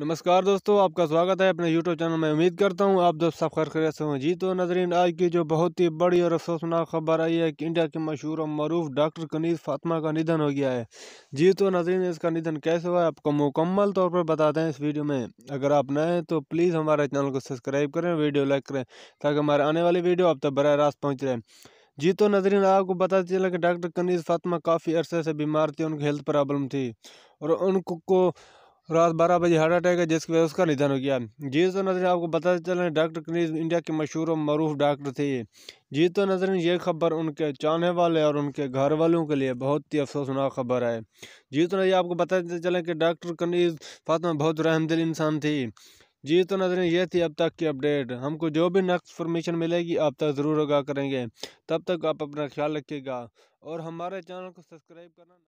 नमस्कार दोस्तों आपका स्वागत है अपने यूट्यूब चैनल में उम्मीद करता हूं आप दोस्त सब खैर खैर से हों जी तो नजरीन आज की जो बहुत ही बड़ी और अफसोसनाक खबर आई है कि इंडिया के मशहूर और मरूफ डॉक्टर कनीज फातिमा का निधन हो गया है जी तो नजरीन इसका निधन कैसे हुआ है आपको मुकम्मल तौर पर बताते हैं इस वीडियो में अगर आप नए हैं तो प्लीज़ हमारे चैनल को सब्सक्राइब करें वीडियो लाइक करें ताकि हमारे आने वाली वीडियो आप तक बर रास्त पहुँच रहे जी तो नजरीन आपको बता चला कि डॉक्टर कनीज फातिमा काफ़ी अरसे से बीमार थी उनकी हेल्थ प्रॉब्लम थी और उनको रात बारह बजे हार्ट अटैक है जिसकी वजह उसका निधन हो गया जी तो नजर आपको बताते चलें डॉक्टर कनीज इंडिया के मशहूर और मरूफ डॉक्टर थे जी तो नजर ये खबर उनके चाहने वाले और उनके घर वालों के लिए बहुत ही अफसोसनाक खबर है जी तो नजर आपको बताते चलें कि डॉक्टर कनीज फातमा बहुत रहमदिल इंसान थी जी तो नजरें यह थी अब तक की अपडेट हमको जो भी नेक्स्ट फॉर्मेशन मिलेगी आप तक ज़रूर आगा करेंगे तब तक आप अपना ख्याल रखिएगा और हमारे चैनल को सब्सक्राइब करना